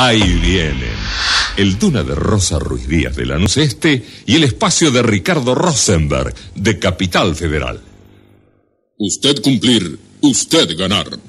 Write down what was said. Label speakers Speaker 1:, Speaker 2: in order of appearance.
Speaker 1: Ahí vienen. El Duna de Rosa Ruiz Díaz de Lanús Este y el espacio de Ricardo Rosenberg de Capital Federal. Usted cumplir, usted ganar.